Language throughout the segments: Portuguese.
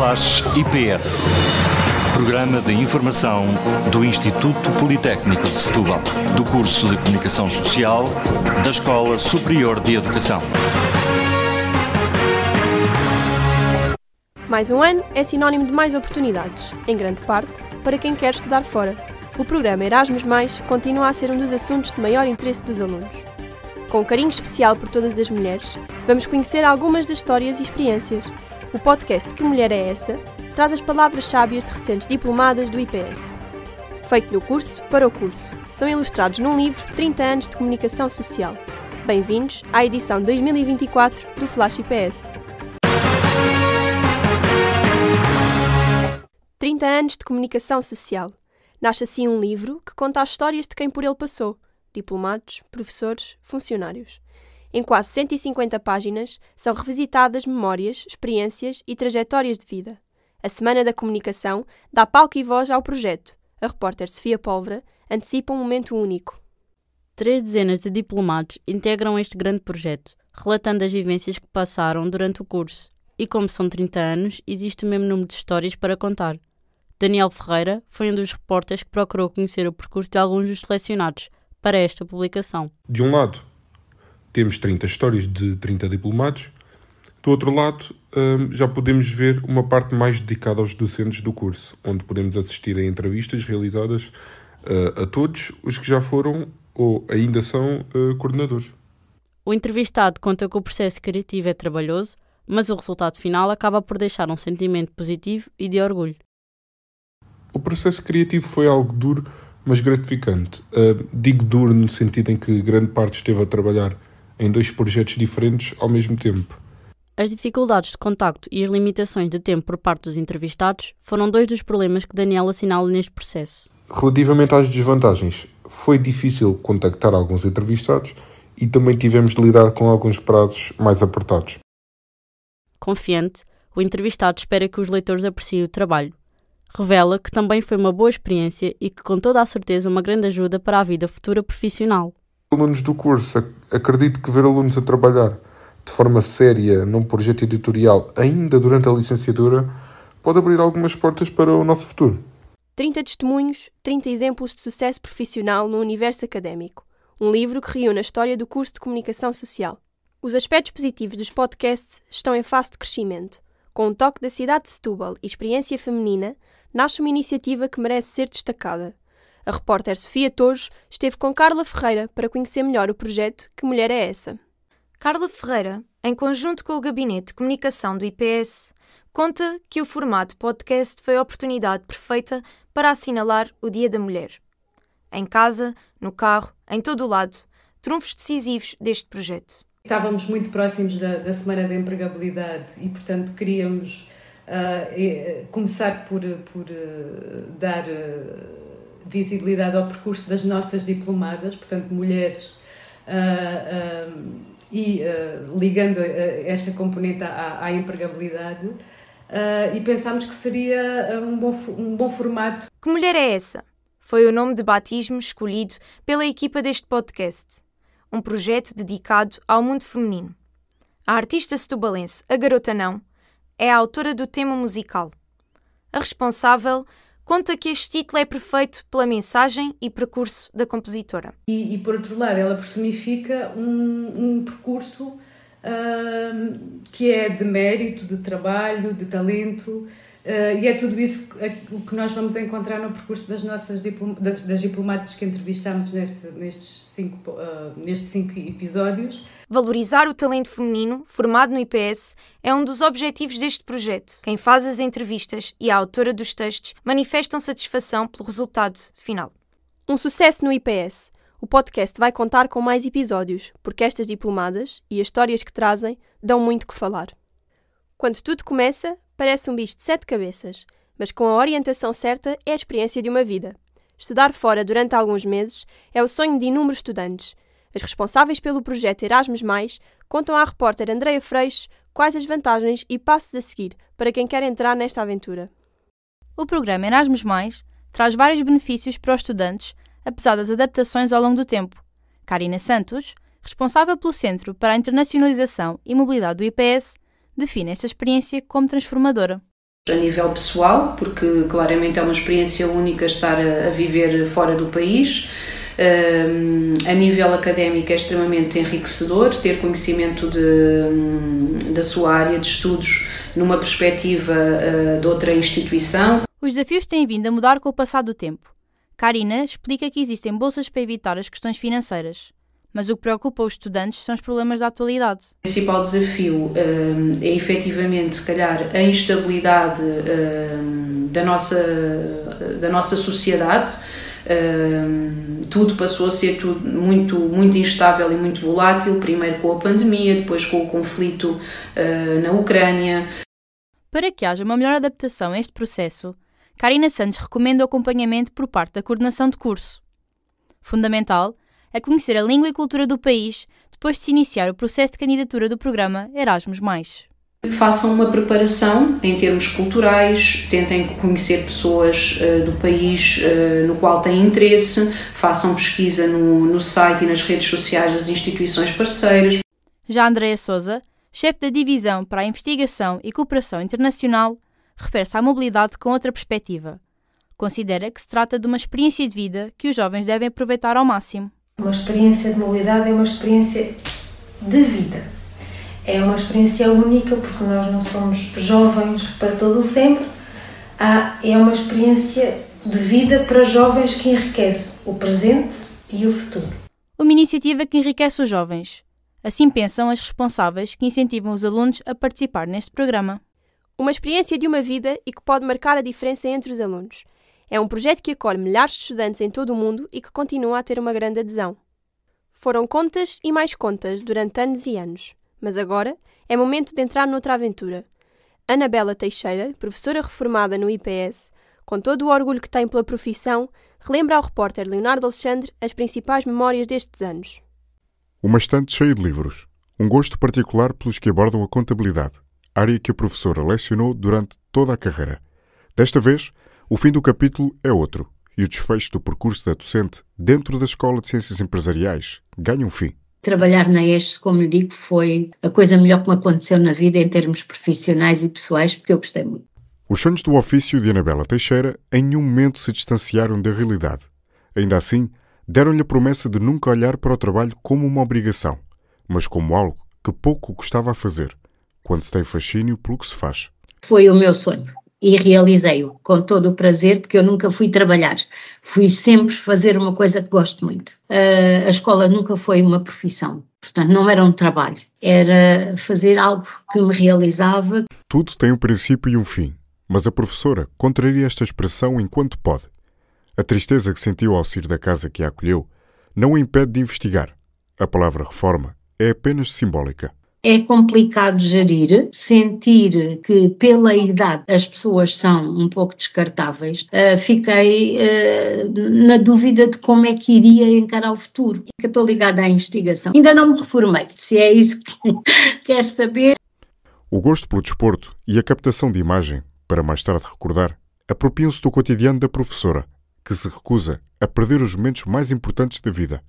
Slash IPS. Programa de Informação do Instituto Politécnico de Setúbal, do curso de Comunicação Social da Escola Superior de Educação. Mais um ano é sinónimo de mais oportunidades, em grande parte para quem quer estudar fora. O programa Erasmus, continua a ser um dos assuntos de maior interesse dos alunos. Com um carinho especial por todas as mulheres, vamos conhecer algumas das histórias e experiências o podcast Que Mulher é Essa? traz as palavras sábias de recentes diplomadas do IPS. Feito do curso para o curso, são ilustrados num livro 30 anos de comunicação social. Bem-vindos à edição 2024 do Flash IPS. 30 anos de comunicação social. Nasce assim um livro que conta as histórias de quem por ele passou: diplomados, professores, funcionários. Em quase 150 páginas, são revisitadas memórias, experiências e trajetórias de vida. A Semana da Comunicação dá palco e voz ao projeto. A repórter Sofia Pólvora antecipa um momento único. Três dezenas de diplomados integram este grande projeto, relatando as vivências que passaram durante o curso. E como são 30 anos, existe o mesmo número de histórias para contar. Daniel Ferreira foi um dos repórteres que procurou conhecer o percurso de alguns dos selecionados para esta publicação. De um lado, temos 30 histórias de 30 diplomados. Do outro lado, hum, já podemos ver uma parte mais dedicada aos docentes do curso, onde podemos assistir a entrevistas realizadas hum, a todos os que já foram ou ainda são hum, coordenadores. O entrevistado conta que o processo criativo é trabalhoso, mas o resultado final acaba por deixar um sentimento positivo e de orgulho. O processo criativo foi algo duro, mas gratificante. Uh, digo duro no sentido em que grande parte esteve a trabalhar em dois projetos diferentes ao mesmo tempo. As dificuldades de contacto e as limitações de tempo por parte dos entrevistados foram dois dos problemas que Daniel assinala neste processo. Relativamente às desvantagens, foi difícil contactar alguns entrevistados e também tivemos de lidar com alguns prazos mais apertados. Confiante, o entrevistado espera que os leitores apreciem o trabalho. Revela que também foi uma boa experiência e que, com toda a certeza, uma grande ajuda para a vida futura profissional alunos do curso. Acredito que ver alunos a trabalhar de forma séria num projeto editorial ainda durante a licenciatura pode abrir algumas portas para o nosso futuro. 30 testemunhos, 30 exemplos de sucesso profissional no universo académico. Um livro que reúne a história do curso de comunicação social. Os aspectos positivos dos podcasts estão em fase de crescimento. Com o toque da cidade de Setúbal e experiência feminina, nasce uma iniciativa que merece ser destacada. A repórter Sofia Torres esteve com Carla Ferreira para conhecer melhor o projeto Que Mulher é Essa? Carla Ferreira, em conjunto com o Gabinete de Comunicação do IPS, conta que o formato podcast foi a oportunidade perfeita para assinalar o Dia da Mulher. Em casa, no carro, em todo o lado, trunfos decisivos deste projeto. Estávamos muito próximos da, da Semana da Empregabilidade e, portanto, queríamos uh, começar por, por uh, dar. Uh, visibilidade ao percurso das nossas diplomadas, portanto, mulheres. Uh, e uh, ligando esta componente à, à empregabilidade, uh, e pensámos que seria um bom, um bom formato. Que mulher é essa? Foi o nome de batismo escolhido pela equipa deste podcast, um projeto dedicado ao mundo feminino. A artista setubalense, a Garota Não, é a autora do tema musical. A responsável conta que este título é perfeito pela mensagem e percurso da compositora. E, e por outro lado, ela personifica um, um percurso uh, que é de mérito, de trabalho, de talento Uh, e é tudo isso é, o que nós vamos encontrar no percurso das nossas diploma, das, das, diplomatas que entrevistamos neste, nestes, cinco, uh, nestes cinco episódios. Valorizar o talento feminino, formado no IPS, é um dos objetivos deste projeto. Quem faz as entrevistas e a autora dos textos manifestam satisfação pelo resultado final. Um sucesso no IPS. O podcast vai contar com mais episódios, porque estas diplomadas e as histórias que trazem dão muito que falar. Quando tudo começa, Parece um bicho de sete cabeças, mas com a orientação certa é a experiência de uma vida. Estudar fora durante alguns meses é o sonho de inúmeros estudantes. As responsáveis pelo projeto Erasmus, contam à repórter Andreia Freixo quais as vantagens e passos a seguir para quem quer entrar nesta aventura. O programa Erasmus, traz vários benefícios para os estudantes, apesar das adaptações ao longo do tempo. Karina Santos, responsável pelo Centro para a Internacionalização e Mobilidade do IPS, define esta experiência como transformadora. A nível pessoal, porque claramente é uma experiência única estar a viver fora do país. Um, a nível académico é extremamente enriquecedor ter conhecimento de, hum, da sua área de estudos numa perspectiva uh, de outra instituição. Os desafios têm vindo a mudar com o passar do tempo. Karina explica que existem bolsas para evitar as questões financeiras mas o que preocupa os estudantes são os problemas da atualidade. O principal desafio um, é efetivamente, se calhar, a instabilidade um, da, nossa, da nossa sociedade. Um, tudo passou a ser tudo muito, muito instável e muito volátil, primeiro com a pandemia, depois com o conflito uh, na Ucrânia. Para que haja uma melhor adaptação a este processo, Karina Santos recomenda o acompanhamento por parte da coordenação de curso. Fundamental a conhecer a língua e cultura do país depois de se iniciar o processo de candidatura do programa Erasmus. Façam uma preparação em termos culturais, tentem conhecer pessoas uh, do país uh, no qual têm interesse, façam pesquisa no, no site e nas redes sociais das instituições parceiras. Já Andréa Souza, chefe da Divisão para a Investigação e Cooperação Internacional, refere-se à mobilidade com outra perspectiva. Considera que se trata de uma experiência de vida que os jovens devem aproveitar ao máximo. Uma experiência de mobilidade é uma experiência de vida. É uma experiência única porque nós não somos jovens para todo o sempre. é uma experiência de vida para jovens que enriquece o presente e o futuro. Uma iniciativa que enriquece os jovens. Assim pensam as responsáveis que incentivam os alunos a participar neste programa. Uma experiência de uma vida e que pode marcar a diferença entre os alunos. É um projeto que acolhe milhares de estudantes em todo o mundo e que continua a ter uma grande adesão. Foram contas e mais contas durante anos e anos, mas agora é momento de entrar noutra aventura. Anabela Teixeira, professora reformada no IPS, com todo o orgulho que tem pela profissão, relembra ao repórter Leonardo Alexandre as principais memórias destes anos. Uma estante cheia de livros, um gosto particular pelos que abordam a contabilidade, área que a professora lecionou durante toda a carreira. Desta vez, o fim do capítulo é outro, e o desfecho do percurso da docente dentro da Escola de Ciências Empresariais ganha um fim. Trabalhar na ESCE, como lhe digo, foi a coisa melhor que me aconteceu na vida em termos profissionais e pessoais, porque eu gostei muito. Os sonhos do ofício de Anabela Teixeira em nenhum momento se distanciaram da realidade. Ainda assim, deram-lhe a promessa de nunca olhar para o trabalho como uma obrigação, mas como algo que pouco gostava a fazer, quando se tem fascínio pelo que se faz. Foi o meu sonho e realizei-o com todo o prazer, porque eu nunca fui trabalhar, fui sempre fazer uma coisa que gosto muito. Uh, a escola nunca foi uma profissão, portanto, não era um trabalho, era fazer algo que me realizava. Tudo tem um princípio e um fim, mas a professora contraria esta expressão enquanto pode. A tristeza que sentiu ao sair da casa que a acolheu não o impede de investigar. A palavra reforma é apenas simbólica é complicado gerir, sentir que pela idade as pessoas são um pouco descartáveis. Uh, fiquei uh, na dúvida de como é que iria encarar o futuro, estou ligada à investigação. Ainda não me reformei, se é isso que queres saber. O gosto pelo desporto e a captação de imagem, para mais tarde recordar, apropriam-se do cotidiano da professora, que se recusa a perder os momentos mais importantes da vida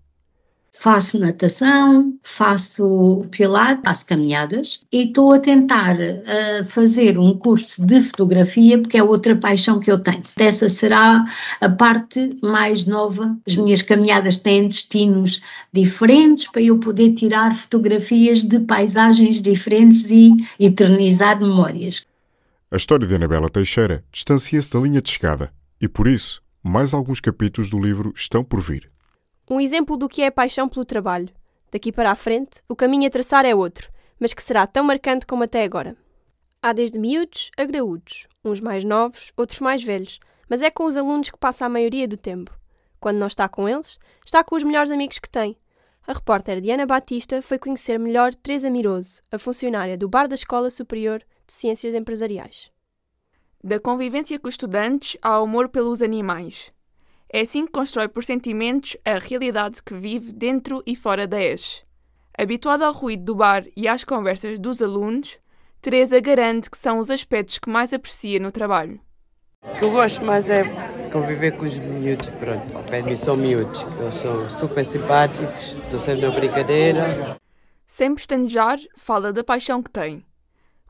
faço natação, faço pilates, faço caminhadas e estou a tentar uh, fazer um curso de fotografia porque é outra paixão que eu tenho. Essa será a parte mais nova. As minhas caminhadas têm destinos diferentes para eu poder tirar fotografias de paisagens diferentes e eternizar memórias. A história de Anabela Teixeira distancia-se da linha de chegada e, por isso, mais alguns capítulos do livro estão por vir. Um exemplo do que é a paixão pelo trabalho. Daqui para a frente, o caminho a traçar é outro, mas que será tão marcante como até agora. Há desde miúdos a graúdos, uns mais novos, outros mais velhos, mas é com os alunos que passa a maioria do tempo. Quando não está com eles, está com os melhores amigos que tem. A repórter Diana Batista foi conhecer melhor Teresa Miroso, a funcionária do Bar da Escola Superior de Ciências Empresariais. Da convivência com os estudantes ao amor pelos animais, é assim que constrói por sentimentos a realidade que vive dentro e fora da ex. Habituada ao ruído do bar e às conversas dos alunos, Teresa garante que são os aspectos que mais aprecia no trabalho. O que eu gosto mais é conviver com os miúdos, pronto, ao pé de mim são miúdos, eles são super simpáticos, estou sempre na brincadeira. Sem pestanejar, fala da paixão que tem.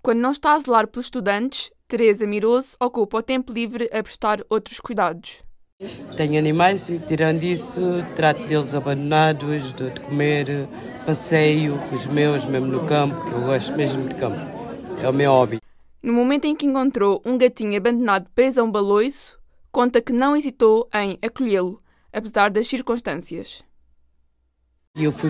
Quando não está a zelar pelos estudantes, Teresa Miroso ocupa o tempo livre a prestar outros cuidados. Tenho animais e, tirando isso, trato deles abandonados, dou de comer, passeio com os meus, mesmo no campo, que eu gosto mesmo de campo. É o meu hobby. No momento em que encontrou um gatinho abandonado preso a um baloiço, conta que não hesitou em acolhê-lo, apesar das circunstâncias. Eu fui